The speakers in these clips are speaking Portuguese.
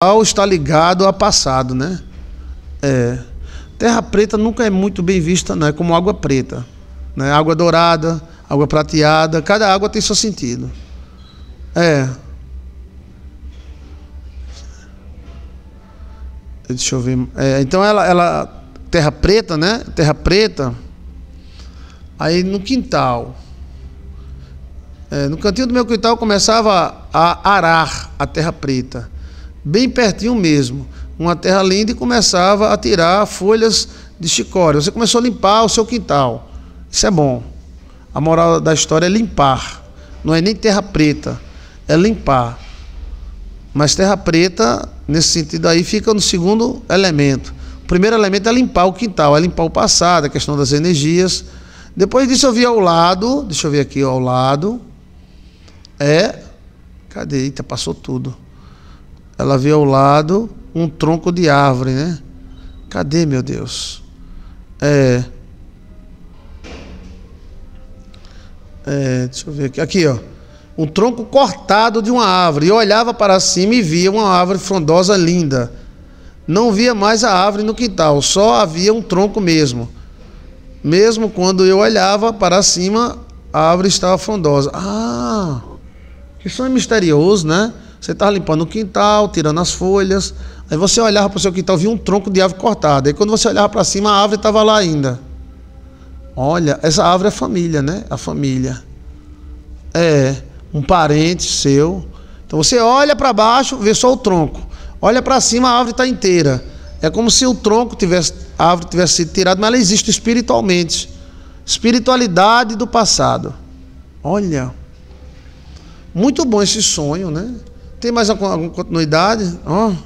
Ao está ligado ao passado, né? É. Terra preta nunca é muito bem vista, né? Como água preta, né? Água dourada, água prateada, cada água tem seu sentido. É. Deixa eu ver. É, então ela, ela, terra preta, né? Terra preta. Aí no quintal. É, no cantinho do meu quintal começava a arar a terra preta bem pertinho mesmo, uma terra linda e começava a tirar folhas de chicória. Você começou a limpar o seu quintal. Isso é bom. A moral da história é limpar. Não é nem terra preta, é limpar. Mas terra preta, nesse sentido aí, fica no segundo elemento. O primeiro elemento é limpar o quintal, é limpar o passado, a questão das energias. Depois disso eu vi ao lado, deixa eu ver aqui ao lado, é, cadê? Eita, passou tudo ela vê ao lado um tronco de árvore, né? Cadê, meu Deus? É. É, deixa eu ver aqui. Aqui, ó. Um tronco cortado de uma árvore. E olhava para cima e via uma árvore frondosa linda. Não via mais a árvore no quintal, só havia um tronco mesmo. Mesmo quando eu olhava para cima, a árvore estava frondosa. Ah! Que sonho misterioso, né? Você estava tá limpando o quintal, tirando as folhas. Aí você olhava para o seu quintal, via um tronco de árvore cortado. Aí quando você olhava para cima, a árvore estava lá ainda. Olha, essa árvore é a família, né? A família. É, um parente seu. Então você olha para baixo, vê só o tronco. Olha para cima, a árvore está inteira. É como se o tronco tivesse, a árvore tivesse sido tirada, mas ela existe espiritualmente. Espiritualidade do passado. Olha. Muito bom esse sonho, né? Tem mais alguma continuidade? Ó. Oh.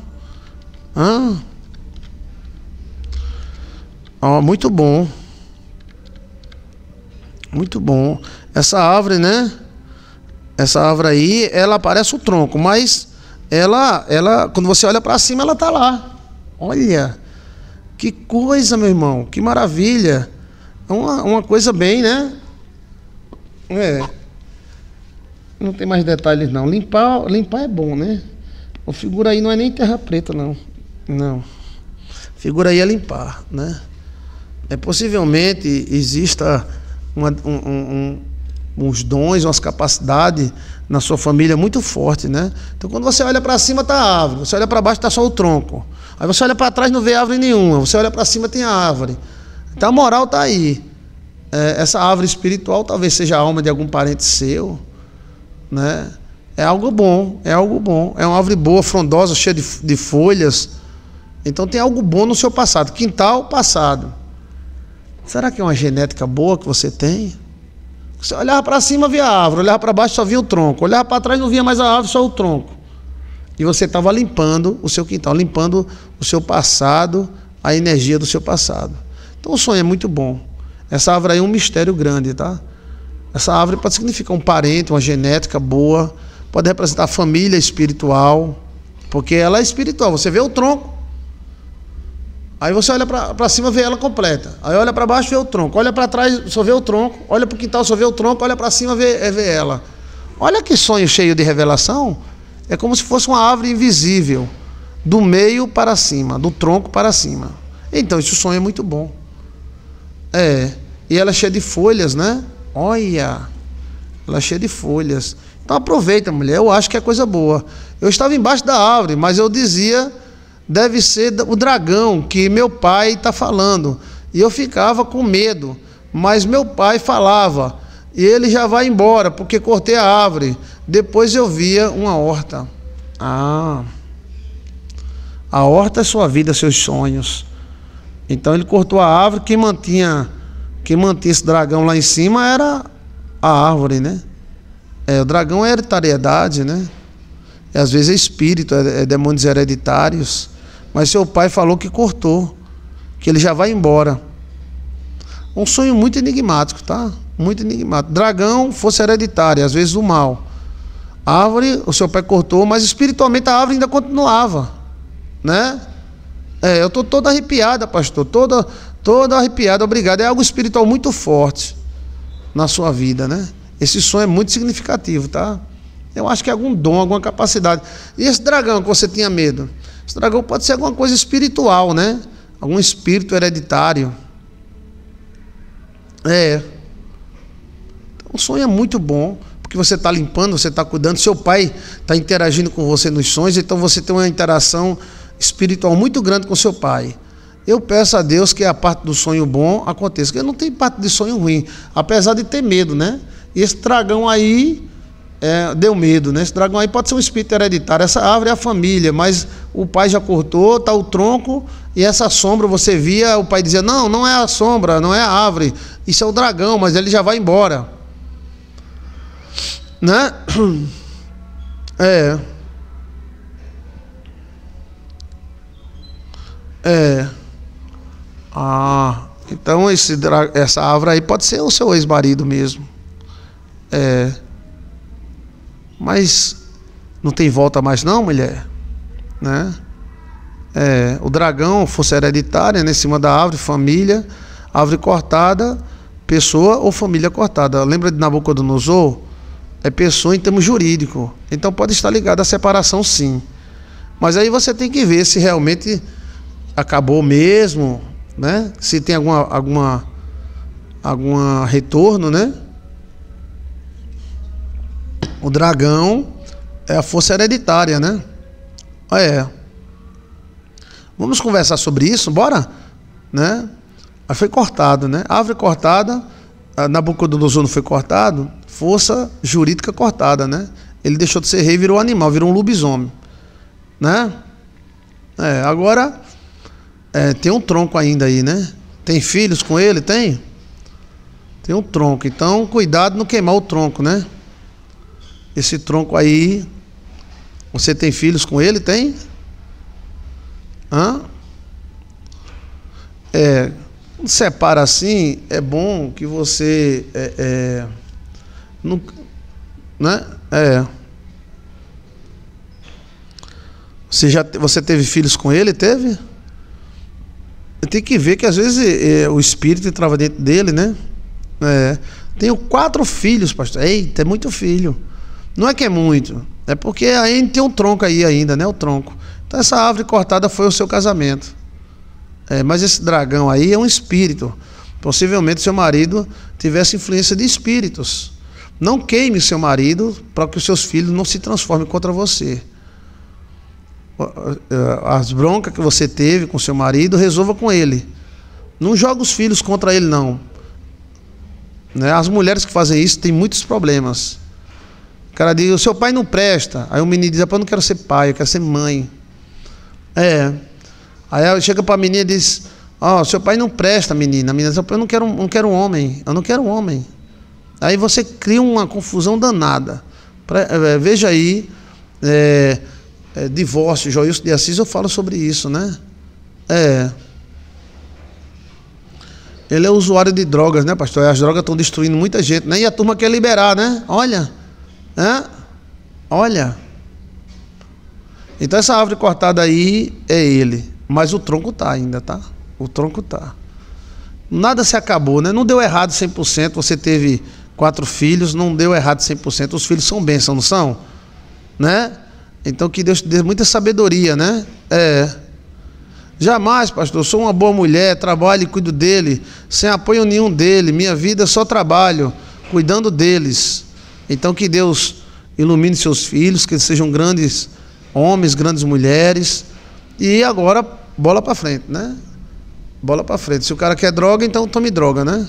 Ah. Ó, oh, muito bom. Muito bom. Essa árvore, né? Essa árvore aí, ela parece o tronco, mas ela, ela quando você olha para cima, ela tá lá. Olha. Que coisa, meu irmão. Que maravilha. É uma, uma coisa bem, né? É. Não tem mais detalhes, não. Limpar, limpar é bom, né? O figura aí não é nem terra preta, não. Não. Figura aí é limpar, né? É, possivelmente exista uma, um, um, uns dons, umas capacidades na sua família muito forte, né? Então, quando você olha para cima, tá a árvore. Você olha para baixo, tá só o tronco. Aí você olha para trás, não vê árvore nenhuma. Você olha para cima, tem a árvore. Então, a moral tá aí. É, essa árvore espiritual talvez seja a alma de algum parente seu né? É algo bom, é algo bom. É uma árvore boa, frondosa, cheia de, de folhas. Então tem algo bom no seu passado. Quintal, passado. Será que é uma genética boa que você tem? Você olhava para cima, via a árvore. Olhava para baixo, só via o tronco. Olhava para trás, não via mais a árvore, só o tronco. E você estava limpando o seu quintal, limpando o seu passado, a energia do seu passado. Então o sonho é muito bom. Essa árvore aí é um mistério grande, tá? Essa árvore pode significar um parente, uma genética boa, pode representar família espiritual, porque ela é espiritual. Você vê o tronco, aí você olha para cima vê ela completa, aí olha para baixo vê o tronco, olha para trás só vê o tronco, olha para o quintal só vê o tronco, olha para cima vê, é, vê ela. Olha que sonho cheio de revelação. É como se fosse uma árvore invisível, do meio para cima, do tronco para cima. Então, esse sonho é muito bom. É. E ela é cheia de folhas, né? Olha, ela é cheia de folhas. Então aproveita, mulher. Eu acho que é coisa boa. Eu estava embaixo da árvore, mas eu dizia, deve ser o dragão que meu pai está falando. E eu ficava com medo. Mas meu pai falava, e ele já vai embora, porque cortei a árvore. Depois eu via uma horta. Ah, a horta é sua vida, seus sonhos. Então ele cortou a árvore que mantinha quem mantinha esse dragão lá em cima era a árvore, né? É, o dragão é hereditariedade, né? É, às vezes é espírito, é, é demônios hereditários. Mas seu pai falou que cortou, que ele já vai embora. Um sonho muito enigmático, tá? Muito enigmático. Dragão, fosse hereditária, às vezes o mal. A árvore, o seu pai cortou, mas espiritualmente a árvore ainda continuava, né? É, eu estou toda arrepiada, pastor, toda todo arrepiado, obrigado. É algo espiritual muito forte na sua vida, né? Esse sonho é muito significativo, tá? Eu acho que é algum dom, alguma capacidade. E esse dragão que você tinha medo? Esse dragão pode ser alguma coisa espiritual, né? Algum espírito hereditário. É. Então, o sonho é muito bom, porque você está limpando, você está cuidando, seu pai está interagindo com você nos sonhos, então você tem uma interação espiritual muito grande com seu pai. Eu peço a Deus que a parte do sonho bom aconteça. Porque não tem parte de sonho ruim, apesar de ter medo, né? E esse dragão aí é, deu medo, né? Esse dragão aí pode ser um espírito hereditário. Essa árvore é a família, mas o pai já cortou, tá o tronco e essa sombra você via o pai dizia não, não é a sombra, não é a árvore, isso é o dragão, mas ele já vai embora, né? É. É. Ah, então esse, essa árvore aí pode ser o seu ex-marido mesmo. É. Mas não tem volta mais não, mulher? Né? É, o dragão, força hereditária, né, em cima da árvore, família, árvore cortada, pessoa ou família cortada. Lembra de Nabucodonosor? É pessoa em termos jurídico. Então pode estar ligado à separação, sim. Mas aí você tem que ver se realmente acabou mesmo, né? Se tem alguma alguma alguma retorno, né? O dragão é a força hereditária, né? Ah, é. Vamos conversar sobre isso, bora? Né? Aí foi cortado, né? Árvore cortada, ah, Nabucodonosor não foi cortado, força jurídica cortada, né? Ele deixou de ser rei, virou animal, virou um lobisomem, né? É, agora é, tem um tronco ainda aí, né? Tem filhos com ele? Tem? Tem um tronco. Então, cuidado não queimar o tronco, né? Esse tronco aí. Você tem filhos com ele? Tem? Hã? É, quando separa assim, é bom que você. É, é, não, né? É. Você, já, você teve filhos com ele? Teve? tem que ver que às vezes é, é, o espírito entrava dentro dele, né? É. Tenho quatro filhos, pastor. Eita, é muito filho. Não é que é muito. É porque ainda tem um tronco aí ainda, né? O tronco. Então essa árvore cortada foi o seu casamento. É, mas esse dragão aí é um espírito. Possivelmente seu marido tivesse influência de espíritos. Não queime seu marido para que os seus filhos não se transformem contra você as broncas que você teve com seu marido, resolva com ele. Não joga os filhos contra ele, não. Né? As mulheres que fazem isso têm muitos problemas. O cara diz, o seu pai não presta. Aí o menino diz, eu não quero ser pai, eu quero ser mãe. É. Aí ela chega para a menina e diz, ó, oh, seu pai não presta, menina. A menina diz, eu não quero, não quero um homem, eu não quero um homem. Aí você cria uma confusão danada. Eh, veja aí, é, é, divórcio, Joilson de Assis, eu falo sobre isso, né? É. Ele é usuário de drogas, né, pastor? As drogas estão destruindo muita gente, né? E a turma quer liberar, né? Olha. Né? Olha. Então essa árvore cortada aí é ele. Mas o tronco tá ainda, tá? O tronco tá. Nada se acabou, né? Não deu errado 100%. Você teve quatro filhos, não deu errado 100%. Os filhos são bênção, não são? Né? Então que Deus te dê muita sabedoria, né? É. Jamais, pastor, sou uma boa mulher, trabalho e cuido dele, sem apoio nenhum dele, minha vida é só trabalho, cuidando deles. Então que Deus ilumine seus filhos, que eles sejam grandes homens, grandes mulheres. E agora, bola para frente, né? Bola para frente. Se o cara quer droga, então tome droga, né?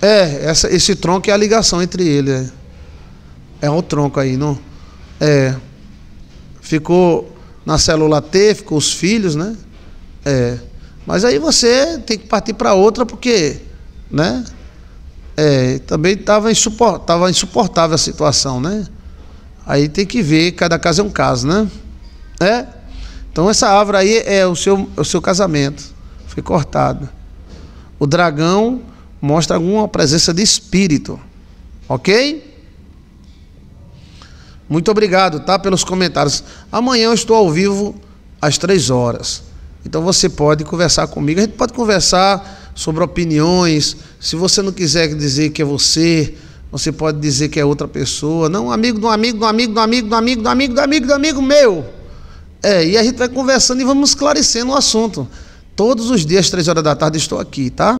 É, essa, esse tronco é a ligação entre ele. É, é o tronco aí, não? É ficou na célula T, ficou os filhos, né? É. Mas aí você tem que partir para outra porque, né? É, também estava insupor, insuportável a situação, né? Aí tem que ver, cada caso é um caso, né? É? Então essa árvore aí é o seu, é o seu casamento. Foi cortado. O dragão mostra alguma presença de espírito. Ok? Muito obrigado, tá? Pelos comentários. Amanhã eu estou ao vivo às três horas. Então você pode conversar comigo. A gente pode conversar sobre opiniões. Se você não quiser dizer que é você, você pode dizer que é outra pessoa. Não, amigo do amigo do amigo do amigo do amigo do amigo do amigo do amigo meu. É, e a gente vai conversando e vamos esclarecendo o assunto. Todos os dias, três horas da tarde, estou aqui, tá?